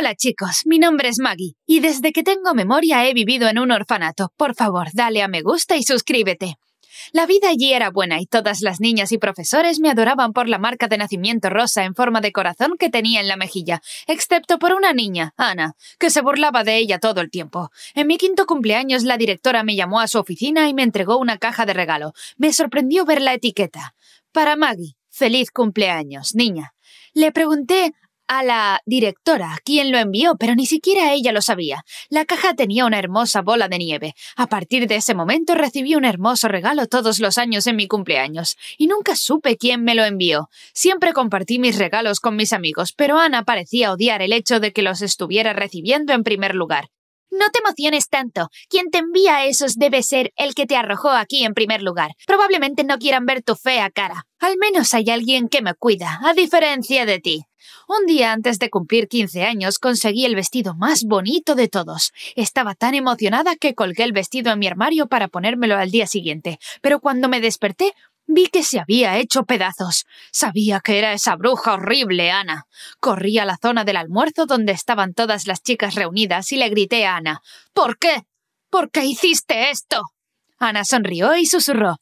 Hola chicos, mi nombre es Maggie y desde que tengo memoria he vivido en un orfanato. Por favor, dale a me gusta y suscríbete. La vida allí era buena y todas las niñas y profesores me adoraban por la marca de nacimiento rosa en forma de corazón que tenía en la mejilla, excepto por una niña, Ana, que se burlaba de ella todo el tiempo. En mi quinto cumpleaños la directora me llamó a su oficina y me entregó una caja de regalo. Me sorprendió ver la etiqueta. Para Maggie, feliz cumpleaños, niña. Le pregunté a la directora, quien lo envió, pero ni siquiera ella lo sabía. La caja tenía una hermosa bola de nieve. A partir de ese momento recibí un hermoso regalo todos los años en mi cumpleaños, y nunca supe quién me lo envió. Siempre compartí mis regalos con mis amigos, pero Ana parecía odiar el hecho de que los estuviera recibiendo en primer lugar. No te emociones tanto. Quien te envía esos debe ser el que te arrojó aquí en primer lugar. Probablemente no quieran ver tu fea cara. Al menos hay alguien que me cuida, a diferencia de ti. Un día antes de cumplir 15 años conseguí el vestido más bonito de todos. Estaba tan emocionada que colgué el vestido en mi armario para ponérmelo al día siguiente, pero cuando me desperté vi que se había hecho pedazos. Sabía que era esa bruja horrible, Ana. Corrí a la zona del almuerzo donde estaban todas las chicas reunidas y le grité a Ana ¿Por qué? ¿Por qué hiciste esto? Ana sonrió y susurró.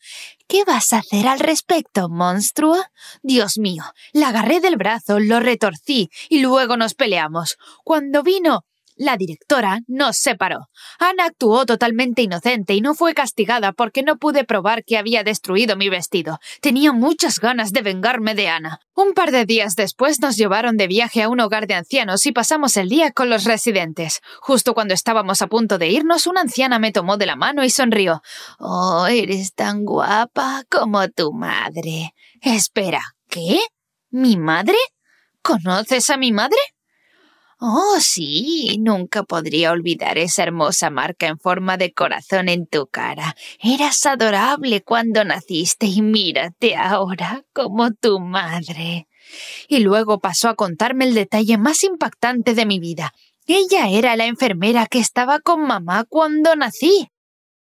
¿Qué vas a hacer al respecto, monstruo? Dios mío, la agarré del brazo, lo retorcí y luego nos peleamos. Cuando vino, la directora nos separó. Ana actuó totalmente inocente y no fue castigada porque no pude probar que había destruido mi vestido. Tenía muchas ganas de vengarme de Ana. Un par de días después nos llevaron de viaje a un hogar de ancianos y pasamos el día con los residentes. Justo cuando estábamos a punto de irnos, una anciana me tomó de la mano y sonrió. Oh, eres tan guapa como tu madre. Espera, ¿qué? ¿Mi madre? ¿Conoces a mi madre? Oh, sí, nunca podría olvidar esa hermosa marca en forma de corazón en tu cara. Eras adorable cuando naciste y mírate ahora como tu madre. Y luego pasó a contarme el detalle más impactante de mi vida. Ella era la enfermera que estaba con mamá cuando nací.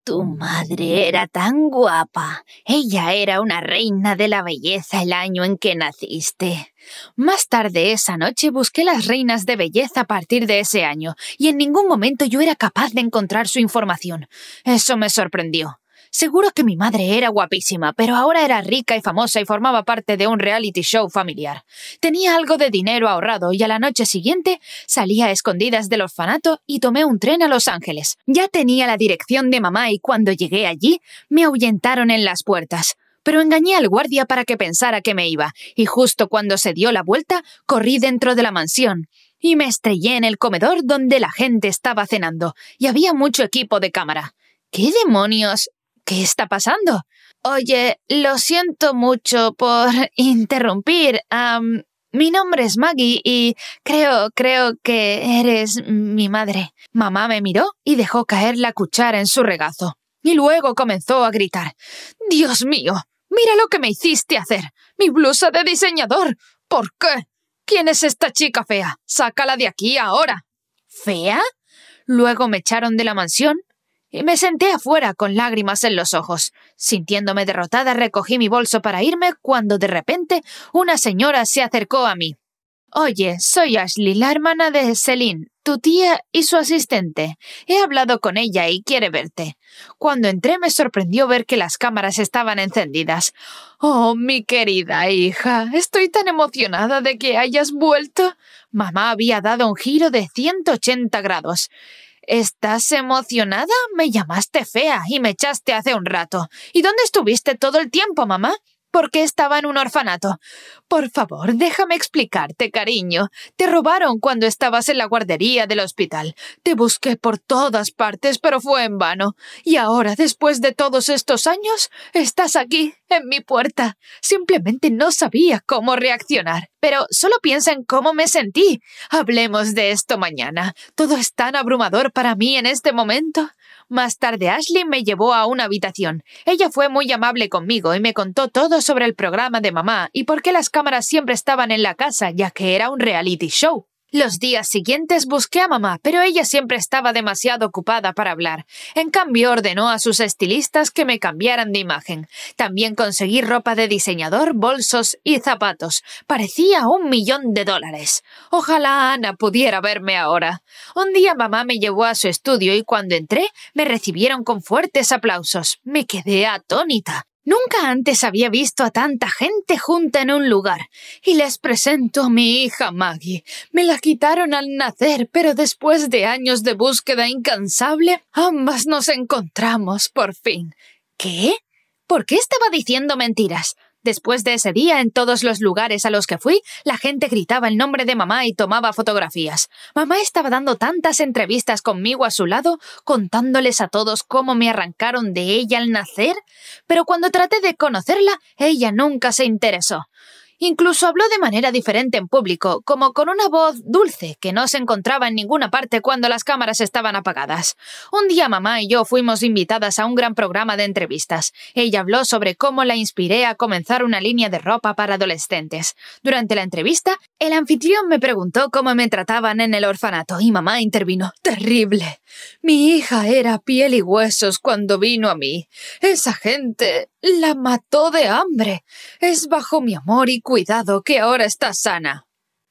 Tu madre era tan guapa. Ella era una reina de la belleza el año en que naciste. Más tarde esa noche busqué las reinas de belleza a partir de ese año, y en ningún momento yo era capaz de encontrar su información. Eso me sorprendió. Seguro que mi madre era guapísima, pero ahora era rica y famosa y formaba parte de un reality show familiar. Tenía algo de dinero ahorrado y a la noche siguiente salí a escondidas del orfanato y tomé un tren a Los Ángeles. Ya tenía la dirección de mamá y cuando llegué allí me ahuyentaron en las puertas pero engañé al guardia para que pensara que me iba, y justo cuando se dio la vuelta, corrí dentro de la mansión. Y me estrellé en el comedor donde la gente estaba cenando, y había mucho equipo de cámara. ¿Qué demonios? ¿Qué está pasando? Oye, lo siento mucho por interrumpir. mi nombre es Maggie y creo, creo que eres mi madre. Mamá me miró y dejó caer la cuchara en su regazo. Y luego comenzó a gritar. Dios mío, mira lo que me hiciste hacer. Mi blusa de diseñador. ¿Por qué? ¿Quién es esta chica fea? Sácala de aquí ahora. ¿Fea? Luego me echaron de la mansión y me senté afuera con lágrimas en los ojos. Sintiéndome derrotada, recogí mi bolso para irme cuando de repente una señora se acercó a mí. Oye, soy Ashley, la hermana de Celine, tu tía y su asistente. He hablado con ella y quiere verte. Cuando entré me sorprendió ver que las cámaras estaban encendidas. Oh, mi querida hija, estoy tan emocionada de que hayas vuelto. Mamá había dado un giro de 180 grados. ¿Estás emocionada? Me llamaste fea y me echaste hace un rato. ¿Y dónde estuviste todo el tiempo, mamá? porque estaba en un orfanato? Por favor, déjame explicarte, cariño. Te robaron cuando estabas en la guardería del hospital. Te busqué por todas partes, pero fue en vano. Y ahora, después de todos estos años, estás aquí, en mi puerta. Simplemente no sabía cómo reaccionar. Pero solo piensa en cómo me sentí. Hablemos de esto mañana. Todo es tan abrumador para mí en este momento. Más tarde Ashley me llevó a una habitación. Ella fue muy amable conmigo y me contó todo sobre el programa de mamá y por qué las cámaras siempre estaban en la casa, ya que era un reality show. Los días siguientes busqué a mamá, pero ella siempre estaba demasiado ocupada para hablar. En cambio, ordenó a sus estilistas que me cambiaran de imagen. También conseguí ropa de diseñador, bolsos y zapatos. Parecía un millón de dólares. Ojalá Ana pudiera verme ahora. Un día mamá me llevó a su estudio y cuando entré me recibieron con fuertes aplausos. Me quedé atónita. Nunca antes había visto a tanta gente junta en un lugar. Y les presento a mi hija Maggie. Me la quitaron al nacer, pero después de años de búsqueda incansable, ambas nos encontramos por fin. ¿Qué? ¿Por qué estaba diciendo mentiras? Después de ese día, en todos los lugares a los que fui, la gente gritaba el nombre de mamá y tomaba fotografías. Mamá estaba dando tantas entrevistas conmigo a su lado, contándoles a todos cómo me arrancaron de ella al nacer, pero cuando traté de conocerla, ella nunca se interesó. Incluso habló de manera diferente en público, como con una voz dulce que no se encontraba en ninguna parte cuando las cámaras estaban apagadas. Un día mamá y yo fuimos invitadas a un gran programa de entrevistas. Ella habló sobre cómo la inspiré a comenzar una línea de ropa para adolescentes. Durante la entrevista, el anfitrión me preguntó cómo me trataban en el orfanato y mamá intervino. Terrible. Mi hija era piel y huesos cuando vino a mí. Esa gente la mató de hambre. Es bajo mi amor y Cuidado, que ahora estás sana.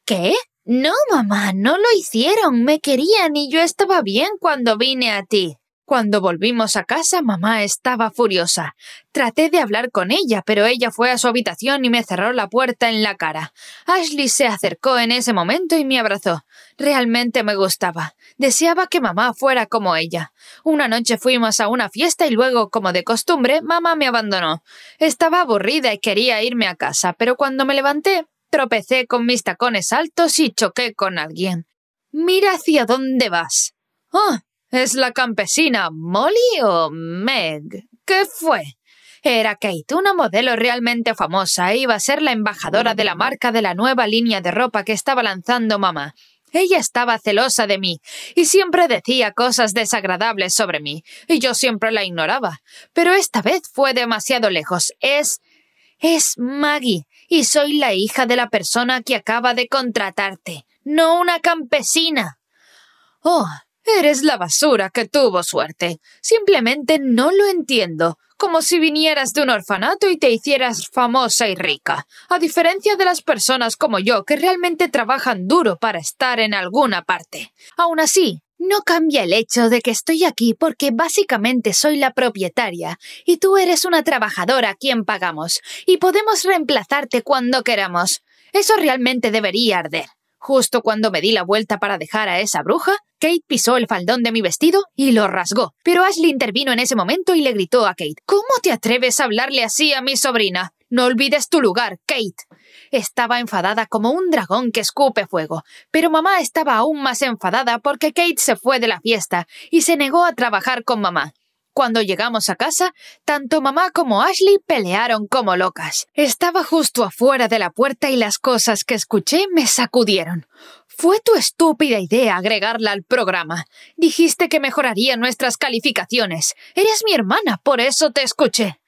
¿Qué? No, mamá, no lo hicieron. Me querían y yo estaba bien cuando vine a ti. Cuando volvimos a casa, mamá estaba furiosa. Traté de hablar con ella, pero ella fue a su habitación y me cerró la puerta en la cara. Ashley se acercó en ese momento y me abrazó. Realmente me gustaba. Deseaba que mamá fuera como ella. Una noche fuimos a una fiesta y luego, como de costumbre, mamá me abandonó. Estaba aburrida y quería irme a casa, pero cuando me levanté, tropecé con mis tacones altos y choqué con alguien. Mira hacia dónde vas. Oh, ¿Es la campesina Molly o Meg? ¿Qué fue? Era Kate, una modelo realmente famosa, e iba a ser la embajadora de la marca de la nueva línea de ropa que estaba lanzando mamá. Ella estaba celosa de mí y siempre decía cosas desagradables sobre mí, y yo siempre la ignoraba. Pero esta vez fue demasiado lejos. Es... es Maggie, y soy la hija de la persona que acaba de contratarte, no una campesina. Oh, Eres la basura que tuvo suerte. Simplemente no lo entiendo. Como si vinieras de un orfanato y te hicieras famosa y rica. A diferencia de las personas como yo que realmente trabajan duro para estar en alguna parte. Aún así, no cambia el hecho de que estoy aquí porque básicamente soy la propietaria y tú eres una trabajadora a quien pagamos y podemos reemplazarte cuando queramos. Eso realmente debería arder. Justo cuando me di la vuelta para dejar a esa bruja, Kate pisó el faldón de mi vestido y lo rasgó. Pero Ashley intervino en ese momento y le gritó a Kate ¿Cómo te atreves a hablarle así a mi sobrina? No olvides tu lugar, Kate. Estaba enfadada como un dragón que escupe fuego, pero mamá estaba aún más enfadada porque Kate se fue de la fiesta y se negó a trabajar con mamá. Cuando llegamos a casa, tanto mamá como Ashley pelearon como locas. Estaba justo afuera de la puerta y las cosas que escuché me sacudieron. Fue tu estúpida idea agregarla al programa. Dijiste que mejoraría nuestras calificaciones. Eres mi hermana, por eso te escuché.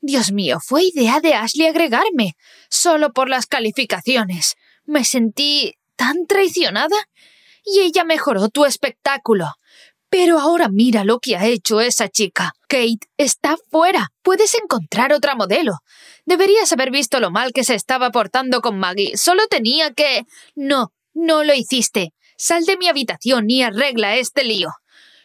Dios mío, fue idea de Ashley agregarme, solo por las calificaciones. Me sentí tan traicionada. Y ella mejoró tu espectáculo. Pero ahora mira lo que ha hecho esa chica. Kate está fuera. Puedes encontrar otra modelo. Deberías haber visto lo mal que se estaba portando con Maggie. Solo tenía que... No, no lo hiciste. Sal de mi habitación y arregla este lío.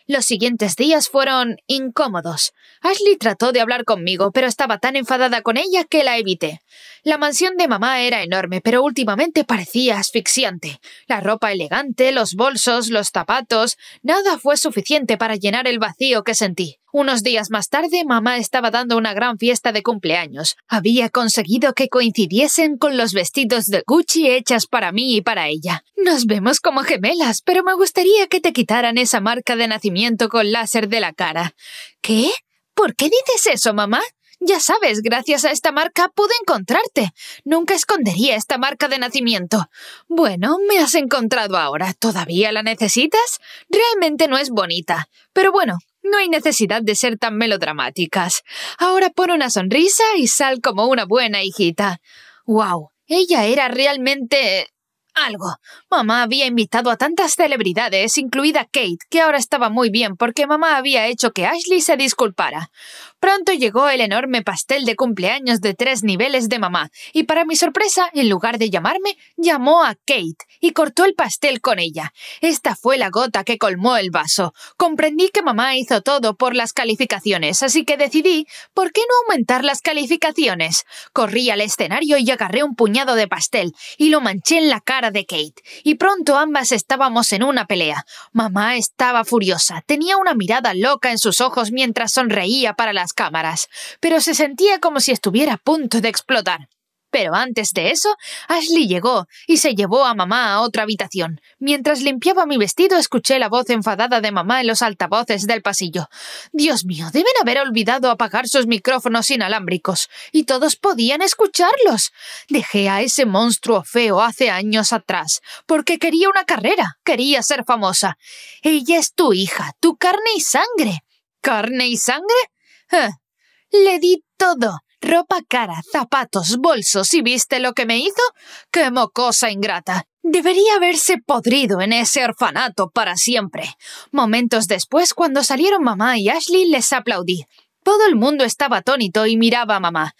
Los siguientes días fueron incómodos. Ashley trató de hablar conmigo, pero estaba tan enfadada con ella que la evité. La mansión de mamá era enorme, pero últimamente parecía asfixiante. La ropa elegante, los bolsos, los zapatos, nada fue suficiente para llenar el vacío que sentí. Unos días más tarde, mamá estaba dando una gran fiesta de cumpleaños. Había conseguido que coincidiesen con los vestidos de Gucci hechas para mí y para ella. Nos vemos como gemelas, pero me gustaría que te quitaran esa marca de nacimiento con láser de la cara. ¿Qué? ¿Por qué dices eso, mamá? Ya sabes, gracias a esta marca pude encontrarte. Nunca escondería esta marca de nacimiento. Bueno, me has encontrado ahora. ¿Todavía la necesitas? Realmente no es bonita. Pero bueno, no hay necesidad de ser tan melodramáticas. Ahora pon una sonrisa y sal como una buena hijita. ¡Wow! Ella era realmente algo. Mamá había invitado a tantas celebridades, incluida Kate, que ahora estaba muy bien porque mamá había hecho que Ashley se disculpara. Pronto llegó el enorme pastel de cumpleaños de tres niveles de mamá, y para mi sorpresa, en lugar de llamarme, llamó a Kate y cortó el pastel con ella. Esta fue la gota que colmó el vaso. Comprendí que mamá hizo todo por las calificaciones, así que decidí, ¿por qué no aumentar las calificaciones? Corrí al escenario y agarré un puñado de pastel y lo manché en la cara de Kate, y pronto ambas estábamos en una pelea. Mamá estaba furiosa, tenía una mirada loca en sus ojos mientras sonreía para las cámaras, pero se sentía como si estuviera a punto de explotar. Pero antes de eso, Ashley llegó y se llevó a mamá a otra habitación. Mientras limpiaba mi vestido, escuché la voz enfadada de mamá en los altavoces del pasillo. Dios mío, deben haber olvidado apagar sus micrófonos inalámbricos, y todos podían escucharlos. Dejé a ese monstruo feo hace años atrás, porque quería una carrera, quería ser famosa. Ella es tu hija, tu carne y sangre. ¿Carne y sangre? Eh, le di todo Ropa cara, zapatos, bolsos y viste lo que me hizo. ¡Qué mocosa ingrata! Debería haberse podrido en ese orfanato para siempre. Momentos después, cuando salieron mamá y Ashley, les aplaudí. Todo el mundo estaba atónito y miraba a mamá.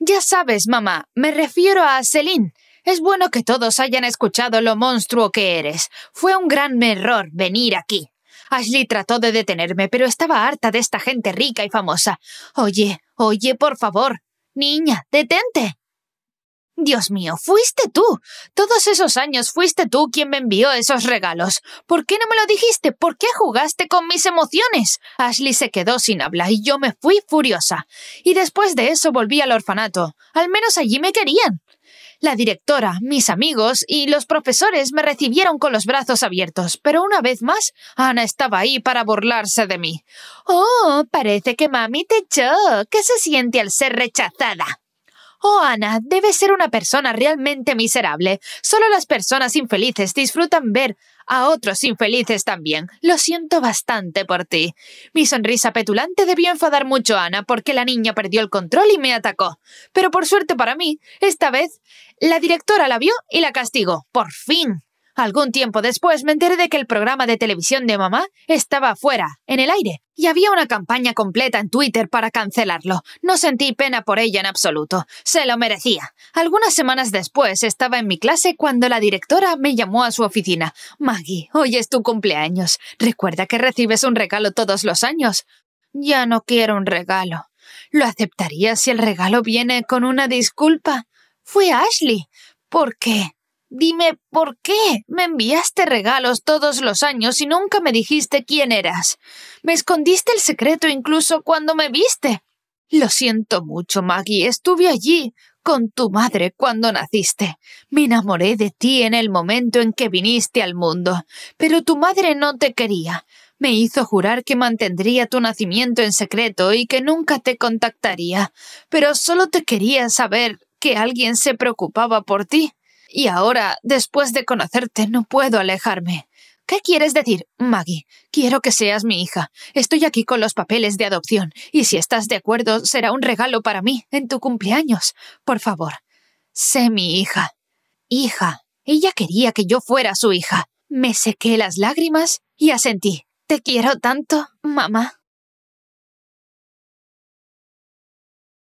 Ya sabes, mamá, me refiero a Celine. Es bueno que todos hayan escuchado lo monstruo que eres. Fue un gran error venir aquí. Ashley trató de detenerme, pero estaba harta de esta gente rica y famosa. Oye, Oye, por favor. Niña, detente. Dios mío, fuiste tú. Todos esos años fuiste tú quien me envió esos regalos. ¿Por qué no me lo dijiste? ¿Por qué jugaste con mis emociones? Ashley se quedó sin hablar y yo me fui furiosa. Y después de eso volví al orfanato. Al menos allí me querían. La directora, mis amigos y los profesores me recibieron con los brazos abiertos, pero una vez más, Ana estaba ahí para burlarse de mí. Oh, parece que mami te echó. ¿Qué se siente al ser rechazada? Oh, Ana, debe ser una persona realmente miserable. Solo las personas infelices disfrutan ver a otros infelices también. Lo siento bastante por ti. Mi sonrisa petulante debió enfadar mucho a Ana porque la niña perdió el control y me atacó. Pero por suerte para mí, esta vez, la directora la vio y la castigó. Por fin. Algún tiempo después me enteré de que el programa de televisión de mamá estaba fuera, en el aire, y había una campaña completa en Twitter para cancelarlo. No sentí pena por ella en absoluto. Se lo merecía. Algunas semanas después estaba en mi clase cuando la directora me llamó a su oficina. Maggie, hoy es tu cumpleaños. Recuerda que recibes un regalo todos los años. Ya no quiero un regalo. ¿Lo aceptaría si el regalo viene con una disculpa? a Ashley. ¿Por qué? Dime, ¿por qué me enviaste regalos todos los años y nunca me dijiste quién eras? Me escondiste el secreto incluso cuando me viste. Lo siento mucho, Maggie. Estuve allí con tu madre cuando naciste. Me enamoré de ti en el momento en que viniste al mundo, pero tu madre no te quería. Me hizo jurar que mantendría tu nacimiento en secreto y que nunca te contactaría, pero solo te quería saber que alguien se preocupaba por ti. Y ahora, después de conocerte, no puedo alejarme. ¿Qué quieres decir, Maggie? Quiero que seas mi hija. Estoy aquí con los papeles de adopción, y si estás de acuerdo, será un regalo para mí, en tu cumpleaños. Por favor, sé mi hija. Hija. Ella quería que yo fuera su hija. Me sequé las lágrimas y asentí. Te quiero tanto, mamá.